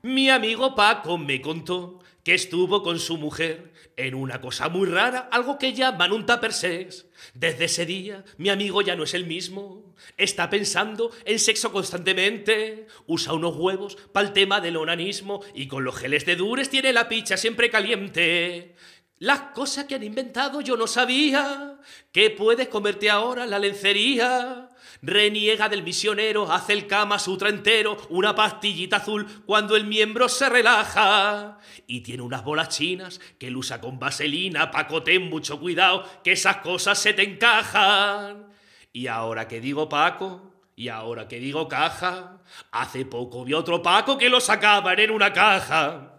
Mi amigo Paco me contó que estuvo con su mujer en una cosa muy rara, algo que llaman un sex Desde ese día, mi amigo ya no es el mismo. Está pensando en sexo constantemente. Usa unos huevos para el tema del onanismo y con los geles de dures tiene la picha siempre caliente. Las cosas que han inventado yo no sabía. ¿Qué puedes comerte ahora la lencería. Reniega del misionero, hace el cama Sutra entero, una pastillita azul cuando el miembro se relaja. Y tiene unas bolas chinas que él usa con vaselina, ten mucho cuidado, que esas cosas se te encajan. Y ahora que digo Paco, y ahora que digo caja, hace poco vi otro Paco que lo sacaban en una caja.